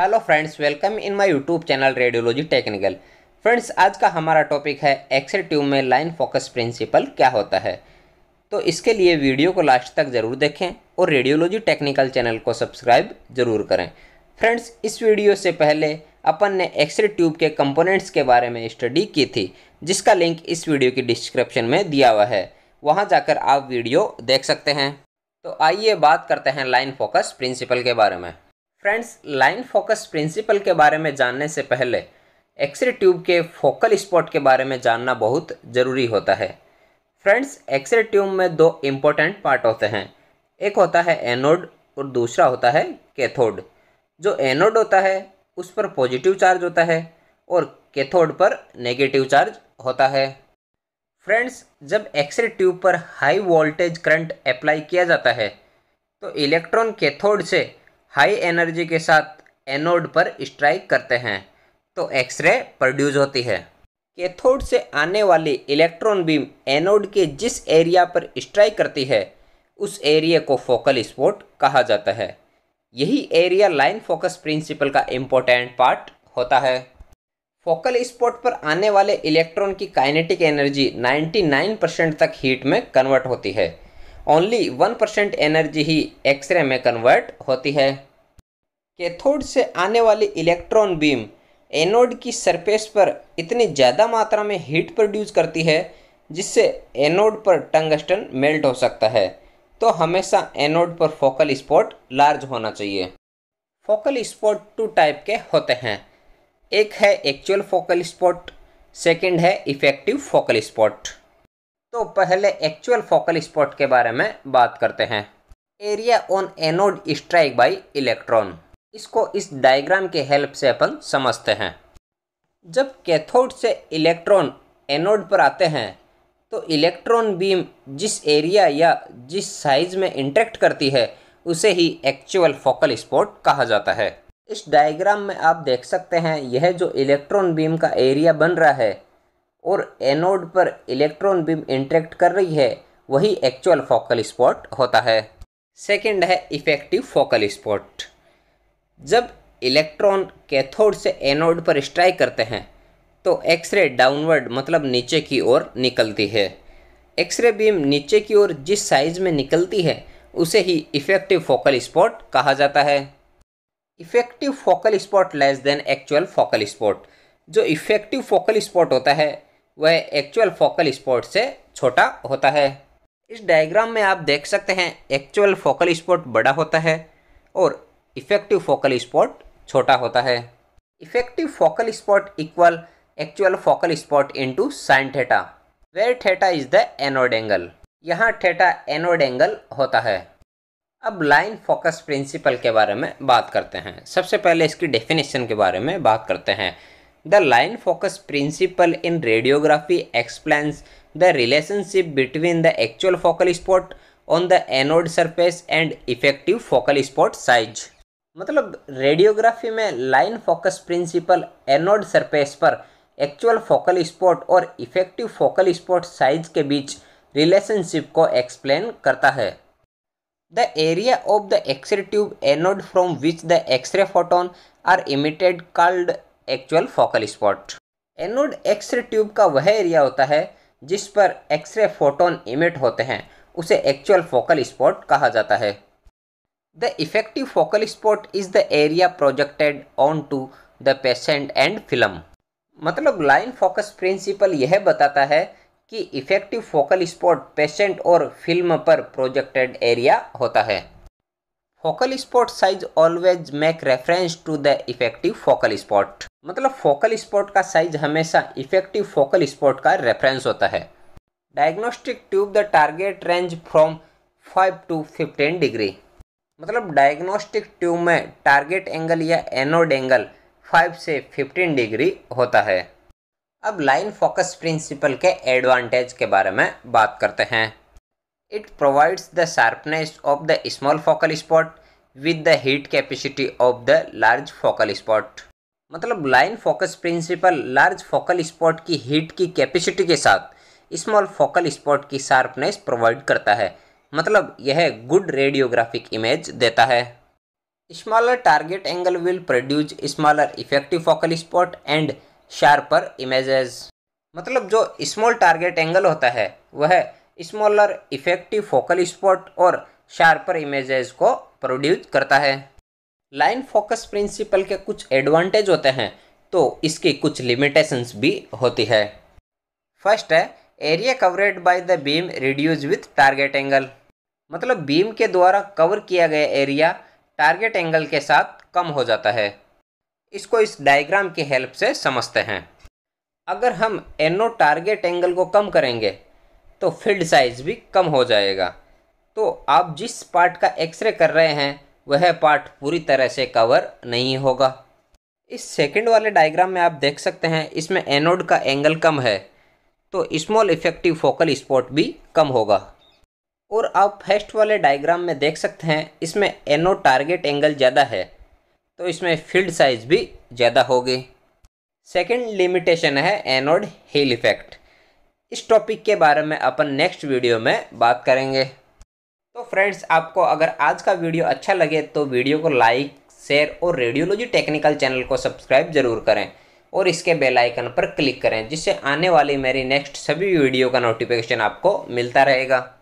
Hello friends welcome in my YouTube channel radiology technical friends आज का हमारा topic है एक्सरे ट्यूब में लाइन फोकस प्रिंसिपल क्या होता है तो इसके लिए वीडियो को लास्ट तक ज़रूर देखें और रेडियोलॉजी टेक्निकल चैनल को सब्सक्राइब जरूर करें फ्रेंड्स इस वीडियो से पहले अपन ने एक्सरे ट्यूब के कंपोनेंट्स के बारे में स्टडी की थी जिसका लिंक इस वीडियो की डिस्क्रिप्शन में दिया हुआ है वहाँ जाकर आप वीडियो देख सकते हैं तो आइए बात करते हैं लाइन फोकस प्रिंसिपल के बारे में फ्रेंड्स लाइन फोकस प्रिंसिपल के बारे में जानने से पहले एक्सरे ट्यूब के फोकल स्पॉट के बारे में जानना बहुत ज़रूरी होता है फ्रेंड्स एक्सरे ट्यूब में दो इम्पोर्टेंट पार्ट होते हैं एक होता है एनोड और दूसरा होता है कैथोड जो एनोड होता है उस पर पॉजिटिव चार्ज होता है और कैथोड पर नेगेटिव चार्ज होता है फ्रेंड्स जब एक्सरे ट्यूब पर हाई वोल्टेज करंट अप्लाई किया जाता है तो इलेक्ट्रॉन कैथोड से हाई एनर्जी के साथ एनोड पर स्ट्राइक करते हैं तो एक्सरे प्रोड्यूस होती है कैथोड से आने वाली इलेक्ट्रॉन बीम एनोड के जिस एरिया पर स्ट्राइक करती है उस एरिया को फोकल स्पॉट कहा जाता है यही एरिया लाइन फोकस प्रिंसिपल का इम्पोर्टेंट पार्ट होता है फोकल स्पॉट पर आने वाले इलेक्ट्रॉन की काइनेटिक एनर्जी 99 परसेंट तक हीट में कन्वर्ट होती है ओनली वन परसेंट एनर्जी ही एक्सरे में कन्वर्ट होती है कैथोड से आने वाली इलेक्ट्रॉन बीम एनोड की सरफेस पर इतनी ज़्यादा मात्रा में हीट प्रोड्यूस करती है जिससे एनोड पर टंगस्टन मेल्ट हो सकता है तो हमेशा एनोड पर फोकल स्पॉट लार्ज होना चाहिए फोकल स्पॉट टू टाइप के होते हैं एक है एक्चुअल फोकल स्पॉट सेकंड है इफेक्टिव फोकल स्पॉट तो पहले एक्चुअल फोकल स्पॉट के बारे में बात करते हैं area on anode strike by electron इसको इस डायग्राम के हेल्प से अपन समझते हैं जब कैथोड से इलेक्ट्रॉन एनोड पर आते हैं तो इलेक्ट्रॉन बीम जिस एरिया या जिस साइज में इंटरेक्ट करती है उसे ही एक्चुअल फोकल स्पॉट कहा जाता है इस डायग्राम में आप देख सकते हैं यह जो इलेक्ट्रॉन बीम का एरिया बन रहा है और एनोड पर इलेक्ट्रॉन बीम इंटरेक्ट कर रही है वही एक्चुअल फोकल स्पॉट होता है सेकंड है इफेक्टिव फोकल स्पॉट जब इलेक्ट्रॉन कैथोड से एनोड पर स्ट्राइक करते हैं तो एक्सरे डाउनवर्ड मतलब नीचे की ओर निकलती है एक्सरे बीम नीचे की ओर जिस साइज में निकलती है उसे ही इफेक्टिव फोकल स्पॉट कहा जाता है effective focal spot less than actual focal spot जो इफेक्टिव फोकल स्पॉट होता है वह एक्चुअल फोकल स्पॉट से छोटा होता है इस डायग्राम में आप देख सकते हैं एक्चुअल फोकल स्पॉट बड़ा होता है और इफेक्टिव फोकल स्पॉट छोटा होता है effective focal spot equal actual focal spot into sine theta where theta is the anode angle यहाँ थेटा एनोड एंगल होता है अब लाइन फोकस प्रिंसिपल के बारे में बात करते हैं सबसे पहले इसकी डेफिनेशन के बारे में बात करते हैं The line focus principle in radiography explains the relationship between the actual focal spot on the anode surface and effective focal spot size. मतलब रेडियोग्राफी में line focus principle anode surface पर एक्चुअल फोकल स्पॉट और effective focal spot size के बीच relationship को explain करता है the area of the X ray tube anode from which the X ray photon are emitted called actual focal spot anode X ray tube का वह area होता है जिस पर एक्सरे फोटोन इमिट होते हैं उसे एक्चुअल फोकल स्पॉट कहा जाता है the effective focal spot is the area projected on to the patient and film मतलब लाइन फोकस प्रिंसिपल यह बताता है कि इफेक्टिव फोकल स्पॉट पेशेंट और फिल्म पर प्रोजेक्टेड एरिया होता है focal spot size always make reference to the effective focal spot मतलब फोकल स्पॉट का साइज हमेशा इफेक्टिव फोकल स्पॉट का रेफरेंस होता है diagnostic tube the target range from five to fifteen degree मतलब डायग्नोस्टिक ट्यूब में टारगेट एंगल या anode angle 5 से 15 डिग्री होता है अब लाइन फोकस प्रिंसिपल के एडवांटेज के बारे में बात करते हैं it provides the sharpness of the small focal spot with the heat capacity of the large focal spot मतलब line focus principle large focal spot की हीट की कैपेसिटी के साथ स्मॉल फोकल स्पॉट की शार्पनेस प्रोवाइड करता है मतलब यह गुड रेडियोग्राफिक इमेज देता है smaller target angle will produce smaller effective focal spot and sharper images मतलब जो स्मॉल टारगेट एंगल होता है वह स्मॉलर इफेक्टिव फोकल स्पॉट और शार्पर इमेजेस को प्रोड्यूस करता है लाइन फोकस प्रिंसिपल के कुछ एडवांटेज होते हैं तो इसकी कुछ लिमिटेशंस भी होती है फर्स्ट है area covered by the beam reduce with target angle मतलब बीम के द्वारा कवर किया गया एरिया टारगेट एंगल के साथ कम हो जाता है इसको इस डायग्राम की हेल्प से समझते हैं अगर हम एनो टारगेट एंगल को कम करेंगे तो फील्ड साइज भी कम हो जाएगा तो आप जिस पार्ट का एक्सरे कर रहे हैं वह पार्ट पूरी तरह से कवर नहीं होगा इस सेकंड वाले डायग्राम में आप देख सकते हैं इसमें एनोड का एंगल कम है तो स्मॉल इफेक्टिव फोकल स्पॉट भी कम होगा और आप फर्स्ट वाले डायग्राम में देख सकते हैं इसमें एनोड टारगेट एंगल ज़्यादा है तो इसमें फील्ड साइज भी ज़्यादा होगी सेकेंड लिमिटेशन है एनोड हील इफेक्ट इस टॉपिक के बारे में अपन नेक्स्ट वीडियो में बात करेंगे तो फ्रेंड्स आपको अगर आज का वीडियो अच्छा लगे तो वीडियो को लाइक शेयर और रेडियोलॉजी टेक्निकल चैनल को सब्सक्राइब जरूर करें और इसके बेल आइकन पर क्लिक करें जिससे आने वाली मेरी नेक्स्ट सभी वीडियो का नोटिफिकेशन आपको मिलता रहेगा